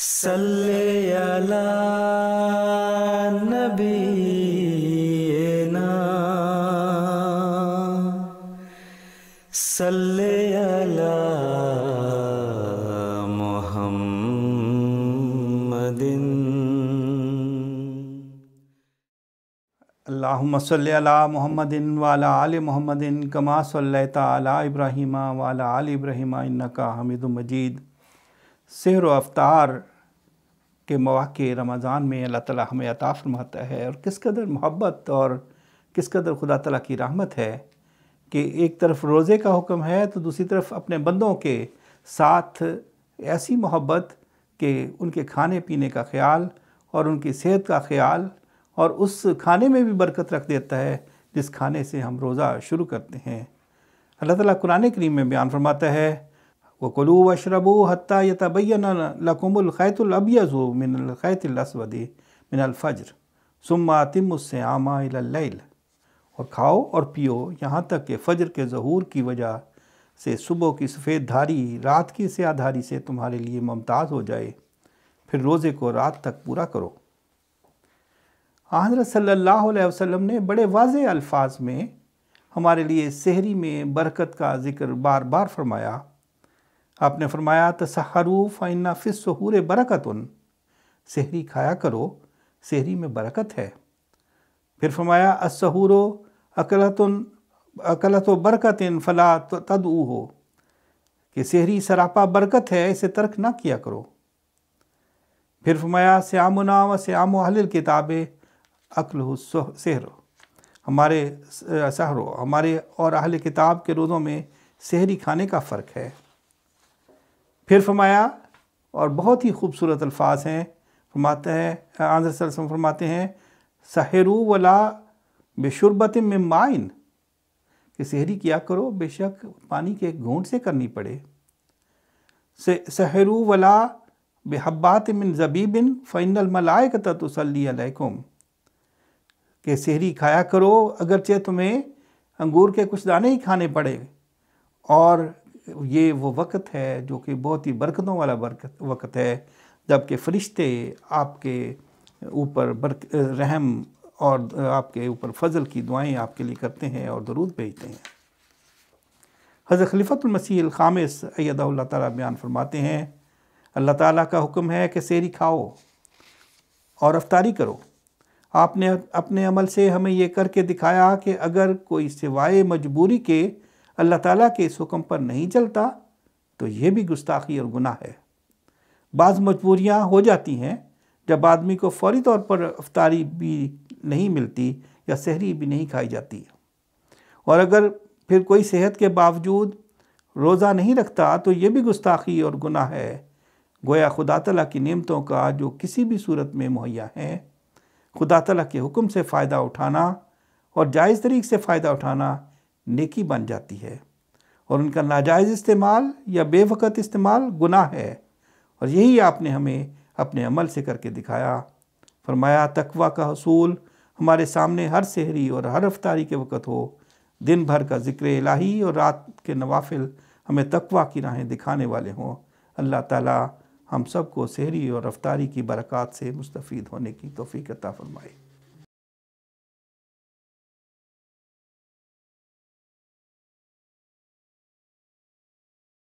सल्ले अला नबीना सल्ले अला मोहम्मदिन अल्लाहुम्म सल्ली अला मोहम्मदिन वाला आल मोहम्मदिन कमा सल्लैता अला इब्राहिमा वाला आल इब्राहिमा इन्नका हमीद मजीद सहर अवतार के मौाक़े रमज़ान में अल्लाह ताला हमें अता फरमाता है और किस कदर मोहब्बत और किस कदर खुदा ताला की रहमत है कि एक तरफ रोज़े का हुक्म है तो दूसरी तरफ अपने बंदों के साथ ऐसी मोहब्बत के उनके खाने पीने का ख्याल और उनकी सेहत का ख्याल और उस खाने में भी बरकत रख देता है जिस खाने से हम रोज़ा शुरू करते हैं अल्लाह ताला कुरान करीम में बयान फरमाता है वकलू वशरबू हती यतबैन लकुमलख़ैतलबियज़ मिनख़ैतलसवद मिनलफ़जर सुम्मा तिमुस्से आमा इल और खाओ और पियो यहाँ तक के फ़जर के जहूर की वजह से सुबह की सफ़ेद धारी रात की स्या धारी से तुम्हारे लिए मुमताज़ हो जाए फिर रोज़े को रात तक पूरा करो हजरत सल्लल्लाहु अलैहि वसल्लम ने बड़े वाज अल्फाज में हमारे लिए सहरी में बरकत का ज़िक्र बार बार फरमाया आपने फरमाया तसहरू सहूर बरकत बरकतन सहरी खाया करो सहरी में बरकत है फिर फरमाया असहूर अकलतन अकलत व बरकतिन फ़ला तद हो कि सहरी सरापा बरकत है इसे तर्क ना किया करो फिर फरमाया श्यामुना व श्याम अहल किताब अकल सहर हमारे सहरो हमारे और अहल किताब के रोज़ों में सहरी खाने का फ़र्क है फिर फरमाया और बहुत ही खूबसूरत अल्फाज हैं फरमाते हैं आंध्र सरसम फरमाते हैं सहरू वला बेशुरबत में माइन कि सहरी किया करो बेशक पानी के घूंट से करनी पड़े से सहरू वला बेहब्बात मिन जबीबिन फ़ैनल मलायक अलैकुम के सहरी खाया करो अगरचे तुम्हें अंगूर के कुछ दाने ही खाने पड़े और ये वो वक़्त है जो कि बहुत ही बरकतों वाला बरकत वक़्त है जबकि फ़रिश्ते आपके ऊपर बरक रहम और आपके ऊपर फजल की दुआएं आपके लिए करते हैं और दरूद भेजते हैं हज़र खलीफ़तमसीह ख़ामिस अयदा ताला बयान फरमाते हैं अल्लाह ताला का हुक्म है कि सेरी खाओ और अफ्तारी करो आपने अपने अमल से हमें ये करके दिखाया कि अगर कोई सिवाय मजबूरी के अल्लाह ताला के इस हुक्म पर नहीं चलता तो यह भी गुस्ताखी और गुनाह है बाज़ मजबूरियाँ हो जाती हैं जब आदमी को फौरी तौर पर अफतारी भी नहीं मिलती या शहरी भी नहीं खाई जाती और अगर फिर कोई सेहत के बावजूद रोज़ा नहीं रखता तो ये भी गुस्ताखी और गुनाह है गोया खुदा तला की नेमतों का जो किसी भी सूरत में मुहैया है खुदा तला के हुक्म से फ़ायदा उठाना और जायज़ तरीक़ से फ़ायदा उठाना नेकी बन जाती है और उनका नाजायज़ इस्तेमाल या बेवकत इस्तेमाल गुनाह है और यही आपने हमें अपने अमल से करके दिखाया फरमाया तकवा का हसूल हमारे सामने हर सहरी और हर रफ्तारी के वक़्त हो दिन भर का ज़िक्र इलाही और रात के नवाफिल हमें तकवा की राहें दिखाने वाले हों अल्लाह ताला हम सबको सहरी और रफ्तारी की बरक़ात से मुस्तफ़ होने की तोफ़ी अता फ़रमाए